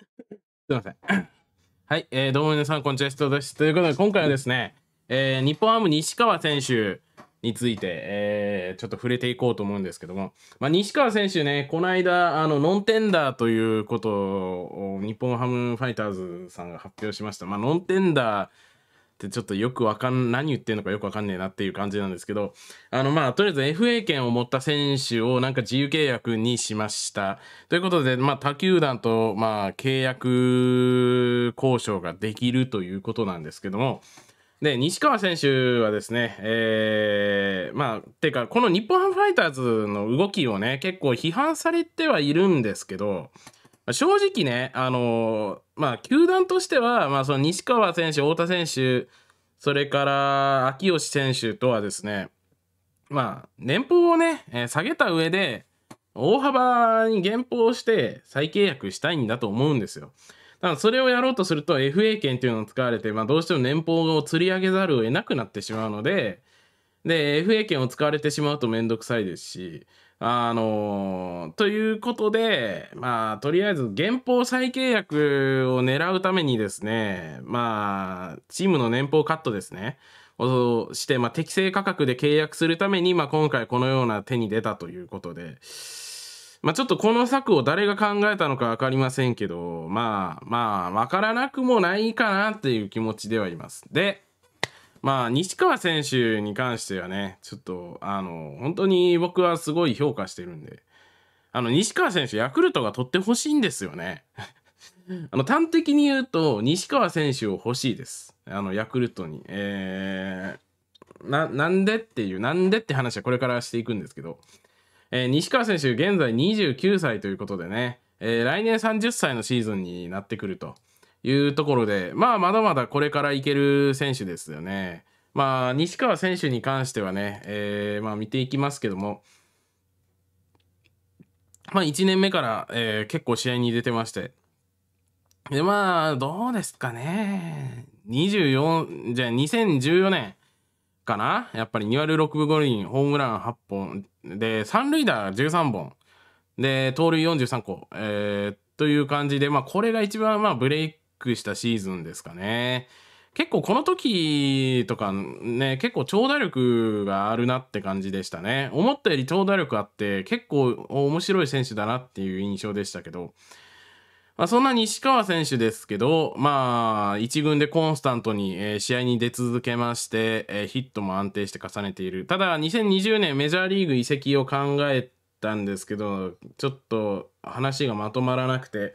すいません。はい、えー、どうも皆さん、こんにちは、人です。ということで、今回はですね、えー、日本ハム西川選手について、えー、ちょっと触れていこうと思うんですけども、まあ、西川選手ね、この間、あの、ノンテンダーということを、日本ハムファイターズさんが発表しました。まあ、ノンテンダー、ってちょっとよくわかん、何言ってんのかよくわかんねえなっていう感じなんですけど、あのまあとりあえず FA 権を持った選手をなんか自由契約にしました。ということで、まあ他球団とまあ契約交渉ができるということなんですけども、で、西川選手はですね、えー、まあ、てか、この日本ハムファイターズの動きをね、結構批判されてはいるんですけど、正直ね、あのー、まあ、球団としては、まあ、その西川選手、太田選手、それから秋吉選手とはですね、まあ、年俸をね、えー、下げた上で、大幅に減俸して再契約したいんだと思うんですよ。だからそれをやろうとすると FA 権っていうのを使われて、まあ、どうしても年俸を釣り上げざるを得なくなってしまうので、で、FA 権を使われてしまうとめんどくさいですし、あのということで、まあ、とりあえず、現行再契約を狙うためにですね、まあ、チームの年俸カットですね、をして、まあ、適正価格で契約するために、まあ、今回このような手に出たということで、まあ、ちょっとこの策を誰が考えたのか分かりませんけど、まあ、まあ、わからなくもないかなっていう気持ちではいます。で、まあ、西川選手に関してはね、ちょっと、あの、本当に僕はすごい評価してるんで、あの、西川選手、ヤクルトが取ってほしいんですよね。あの、端的に言うと、西川選手を欲しいです。あの、ヤクルトに。えー、な、なんでっていう、なんでって話はこれからしていくんですけど、えー、西川選手、現在29歳ということでね、えー、来年30歳のシーズンになってくると。いうところで、まあ、まだまだこれからいける選手ですよね。まあ、西川選手に関してはね、えー、まあ、見ていきますけども、まあ、1年目から、えー、結構試合に出てまして、で、まあ、どうですかね。24、じゃあ2014年かなやっぱり2割6分5厘、ホームラン8本、で、三塁打13本、で、盗塁43個、えー、という感じで、まあ、これが一番、まあ、ブレイクしたシーズンですかね。結構この時とかね、結構長打力があるなって感じでしたね。思ったより長打力あって、結構面白い選手だなっていう印象でしたけど、まあ、そんな西川選手ですけど、まあ、1軍でコンスタントに、試合に出続けまして、ヒットも安定して重ねている。ただ、2020年メジャーリーグ移籍を考えたんですけど、ちょっと話がまとまらなくて、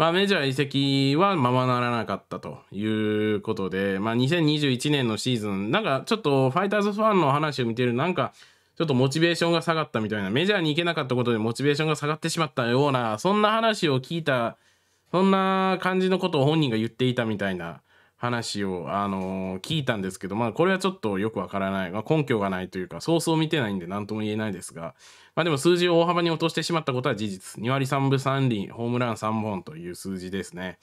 まあ、メジャー移籍はままならなかったということで、まあ、2021年のシーズン、なんかちょっとファイターズファンの話を見てる、なんかちょっとモチベーションが下がったみたいな、メジャーに行けなかったことでモチベーションが下がってしまったような、そんな話を聞いた、そんな感じのことを本人が言っていたみたいな話を、あのー、聞いたんですけど、まあ、これはちょっとよくわからない、まあ、根拠がないというか、そうそう見てないんで何とも言えないですが、まあ、でも数字を大幅に落としてしまったことは事実。2割3分3厘、ホームラン3本という数字ですね。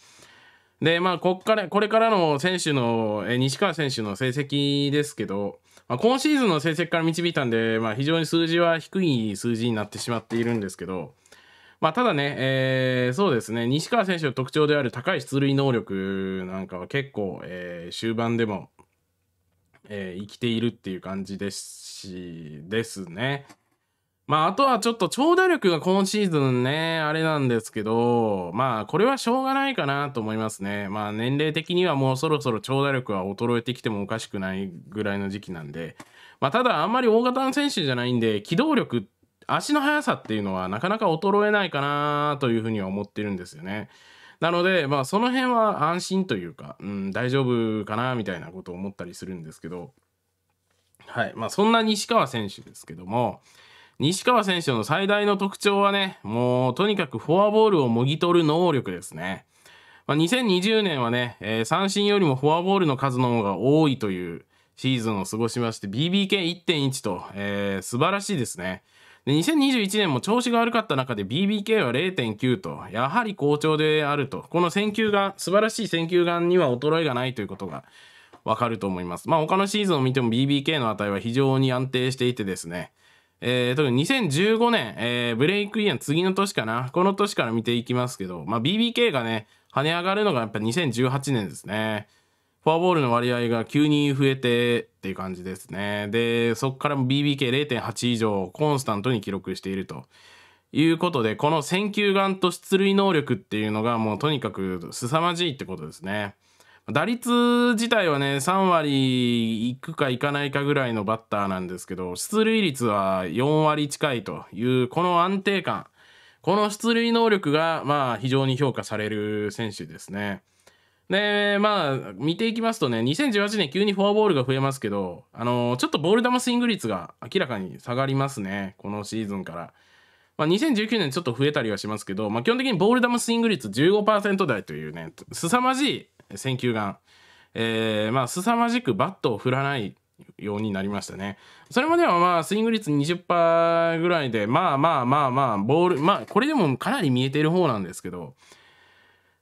で、まあ、こっから、これからの選手の、え西川選手の成績ですけど、まあ、今シーズンの成績から導いたんで、まあ、非常に数字は低い数字になってしまっているんですけど、まあ、ただね、えー、そうですね、西川選手の特徴である高い出塁能力なんかは結構、えー、終盤でも、えー、生きているっていう感じですし、ですね。まあ、あとはちょっと長打力が今シーズンね、あれなんですけど、まあ、これはしょうがないかなと思いますね。まあ、年齢的にはもうそろそろ長打力は衰えてきてもおかしくないぐらいの時期なんで、まあ、ただ、あんまり大型の選手じゃないんで、機動力足の速さっていうのはなかなか衰えないかなというふうには思ってるんですよね。なので、まあその辺は安心というか、うん、大丈夫かなみたいなことを思ったりするんですけど、はい。まあそんな西川選手ですけども、西川選手の最大の特徴はね、もうとにかくフォアボールをもぎ取る能力ですね。まあ、2020年はね、えー、三振よりもフォアボールの数の方が多いというシーズンを過ごしまして、BBK1.1 と、えー、素晴らしいですね。で2021年も調子が悪かった中で BBK は0.9とやはり好調であるとこの選球眼素晴らしい選球眼には衰えがないということがわかると思いますまあ他のシーズンを見ても BBK の値は非常に安定していてですねえー、特に2015年、えー、ブレイクイヤン次の年かなこの年から見ていきますけど、まあ、BBK がね跳ね上がるのがやっぱ2018年ですねフォアボールの割合が急に増えてっていう感じですね。で、そこからも BBK0.8 以上コンスタントに記録していると。いうことで、この選球眼と出塁能力っていうのがもうとにかく凄まじいってことですね。打率自体はね、3割いくかいかないかぐらいのバッターなんですけど、出塁率は4割近いという、この安定感。この出塁能力が、まあ、非常に評価される選手ですね。で、まあ、見ていきますとね、2018年急にフォアボールが増えますけど、あのー、ちょっとボール球スイング率が明らかに下がりますね、このシーズンから。まあ、2019年ちょっと増えたりはしますけど、まあ、基本的にボール球スイング率15%台というね、凄まじい選球眼。えー、まあ、凄まじくバットを振らないようになりましたね。それまではまあ、スイング率20%ぐらいで、まあまあまあまあ、ボール、まあ、これでもかなり見えている方なんですけど、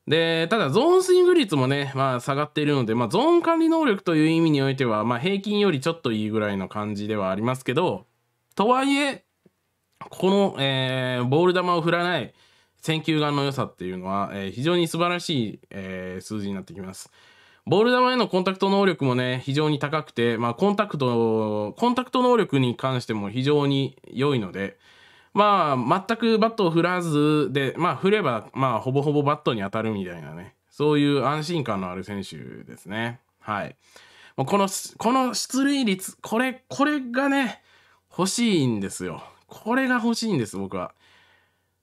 で、ただゾーンスイング率もね、まあ下がっているので、まあゾーン管理能力という意味においては、まあ平均よりちょっといいぐらいの感じではありますけど、とはいえ、この、えー、ボール球を振らない選球眼の良さっていうのは、えー、非常に素晴らしい、えー、数字になってきます。ボール球へのコンタクト能力もね、非常に高くて、まあコンタクト、コンタクト能力に関しても非常に良いので、まあ、全くバットを振らずで、まあ、振れば、まあ、ほぼほぼバットに当たるみたいなね、そういう安心感のある選手ですね。はい。もうこの、この出塁率、これ、これがね、欲しいんですよ。これが欲しいんです、僕は。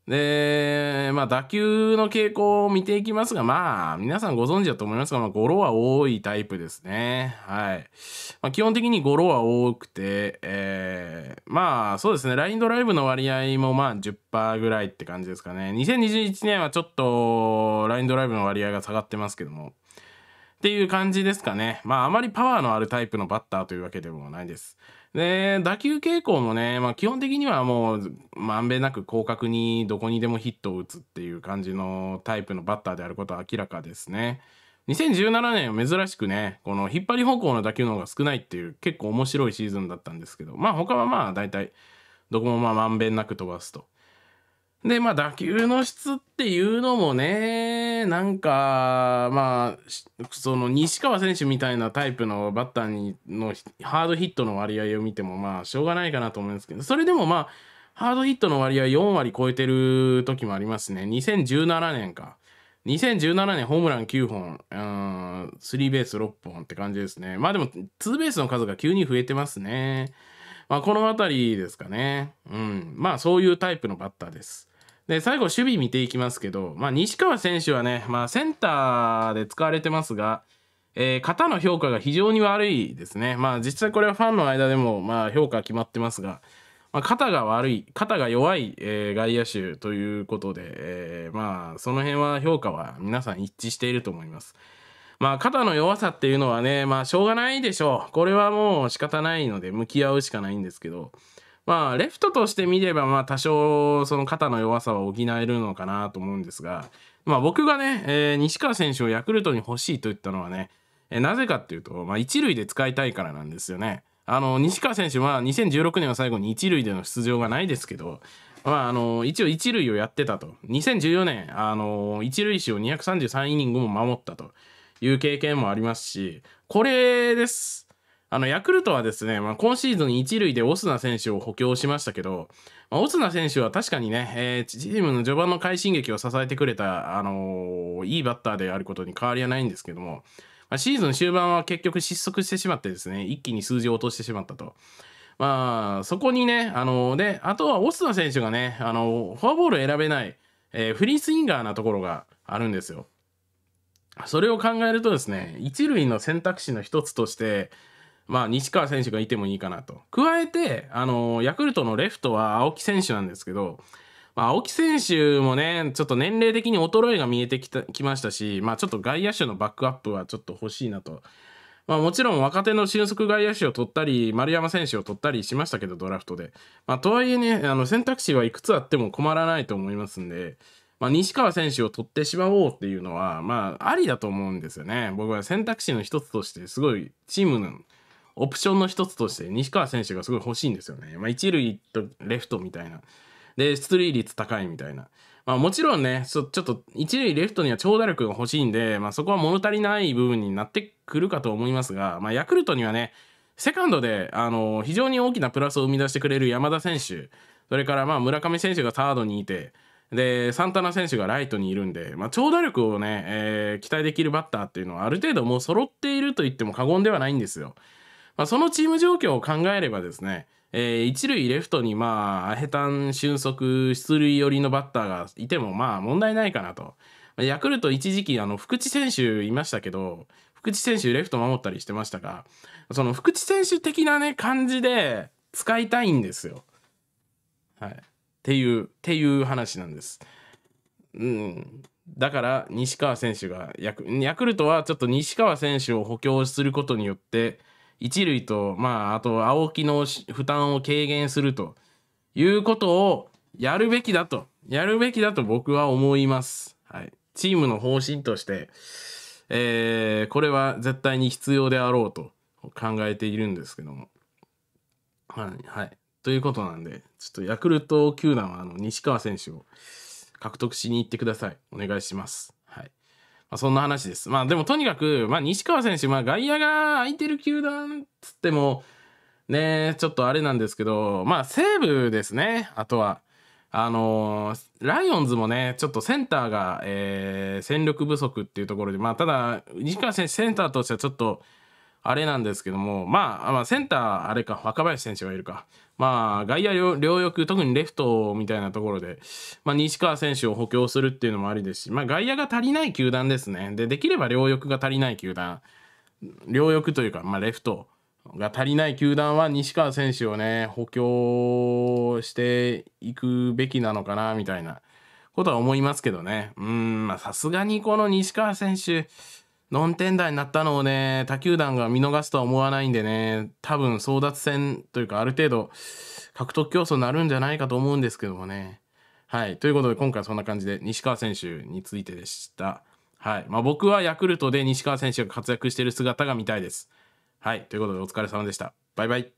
で、まあ、打球の傾向を見ていきますが、まあ、皆さんご存知だと思いますが、まあ、ゴロは多いタイプですね。はい。まあ、基本的にゴロは多くて、えー、まあ、そうですね、ラインドライブの割合もまあ10%ぐらいって感じですかね。2021年はちょっと、ラインドライブの割合が下がってますけども。っていう感じですかね。まあ、あまりパワーのあるタイプのバッターというわけでもないです。で、打球傾向もね、まあ基本的にはもう、まんべんなく広角にどこにでもヒットを打つっていう感じのタイプのバッターであることは明らかですね。2017年は珍しくね、この引っ張り方向の打球の方が少ないっていう結構面白いシーズンだったんですけど、まあ他はまあ大体どこもまあまんべんなく飛ばすと。で、まあ、打球の質っていうのもね、なんか、まあ、その西川選手みたいなタイプのバッターにのハードヒットの割合を見ても、まあ、しょうがないかなと思うんですけど、それでもまあ、ハードヒットの割合4割超えてる時もありますね。2017年か。2017年ホームラン9本、うん、スリーベース6本って感じですね。まあでも、ツーベースの数が急に増えてますね。まあこの辺りですかね。うん。まあそういうタイプのバッターです。で、最後、守備見ていきますけど、まあ、西川選手はね、まあ、センターで使われてますが、えー、肩の評価が非常に悪いですね。まあ、実際これはファンの間でも、まあ、評価決まってますが、まあ、肩が悪い、肩が弱い、えー、外野手ということで、えー、まあ、その辺は評価は皆さん一致していると思います。まあ、肩の弱さっていうのはね、まあ、しょうがないでしょう。これはもう仕方ないので、向き合うしかないんですけど、まあ、レフトとして見れば、まあ、多少、その肩の弱さは補えるのかなと思うんですが、まあ、僕がね、えー、西川選手をヤクルトに欲しいと言ったのはね、えー、なぜかっていうと、まあ、一塁で使いたいからなんですよね。あの、西川選手は2016年を最後に一塁での出場がないですけど、まあ、あの、一応一塁をやってたと。2014年、あの、一塁手を233イニングも守ったという経験もありますし、これです。あの、ヤクルトはですね、まあ、今シーズン1塁でオスナ選手を補強しましたけど、まあ、オスナ選手は確かにね、えー、チームの序盤の快進撃を支えてくれた、あのー、いいバッターであることに変わりはないんですけども、まあ、シーズン終盤は結局失速してしまってですね、一気に数字を落としてしまったと。まあ、そこにね、あのー、で、あとはオスナ選手がね、あのー、フォアボール選べない、えー、フリースインガーなところがあるんですよ。それを考えるとですね、一塁の選択肢の一つとして、まあ、西川選手がいてもいいかなと。加えて、あのヤクルトのレフトは青木選手なんですけど、まあ、青木選手もね、ちょっと年齢的に衰えが見えてきたきましたし、まあ、ちょっと外野手のバックアップはちょっと欲しいなと。まあ、もちろん若手の俊足外野手を取ったり、丸山選手を取ったりしましたけど、ドラフトで。まあ、とはいえね、あの選択肢はいくつあっても困らないと思いますんで、まあ、西川選手を取ってしまおうっていうのは、まあ、ありだと思うんですよね。僕は選択肢の一つとして、すごいチームの、オプションの一つとして西川選手がすごい欲しいんですよね。まあ、一塁とレフトみたいな。で、出塁率高いみたいな。まあ、もちろんね、ちょっと一塁レフトには長打力が欲しいんで、まあ、そこは物足りない部分になってくるかと思いますが、まあ、ヤクルトにはね、セカンドで、あの非常に大きなプラスを生み出してくれる山田選手、それからまあ村上選手がサードにいて、で、サンタナ選手がライトにいるんで、まあ、長打力をね、えー、期待できるバッターっていうのは、ある程度もう揃っていると言っても過言ではないんですよ。まあ、そのチーム状況を考えればですね、えー、一塁レフトにまあ、下手ん俊足、出塁寄りのバッターがいてもまあ問題ないかなと。ヤクルト一時期あの、福地選手いましたけど、福地選手レフト守ったりしてましたが、その福地選手的なね、感じで使いたいんですよ。はい。っていう、っていう話なんです。うん。だから西川選手がヤクルトはちょっと西川選手を補強することによって一塁と、まあ、あと青木の負担を軽減するということをやるべきだと、やるべきだと僕は思います。はい。チームの方針として、えー、これは絶対に必要であろうと考えているんですけども。はい、はい。ということなんで、ちょっとヤクルト球団はあの西川選手を獲得しに行ってください。お願いします。まあ、そんな話です。まあでもとにかく、まあ西川選手、まあ外野が空いてる球団つっても、ね、ちょっとあれなんですけど、まあ西武ですね、あとは。あのー、ライオンズもね、ちょっとセンターが、えー、戦力不足っていうところで、まあ、ただ、西川選手、センターとしてはちょっと、あれなんですけども、まあ、まあ、センター、あれか、若林選手がいるか。まあ、外野両翼、特にレフトみたいなところで、まあ、西川選手を補強するっていうのもありですし、まあ、外野が足りない球団ですね。で、できれば両翼が足りない球団。両翼というか、まあ、レフトが足りない球団は西川選手をね、補強していくべきなのかな、みたいなことは思いますけどね。うん、まあ、さすがにこの西川選手、ン点台になったのをね、他球団が見逃すとは思わないんでね、多分争奪戦というか、ある程度、獲得競争になるんじゃないかと思うんですけどもね。はい。ということで、今回はそんな感じで、西川選手についてでした。はい。まあ、僕はヤクルトで西川選手が活躍している姿が見たいです。はい。ということで、お疲れ様でした。バイバイ。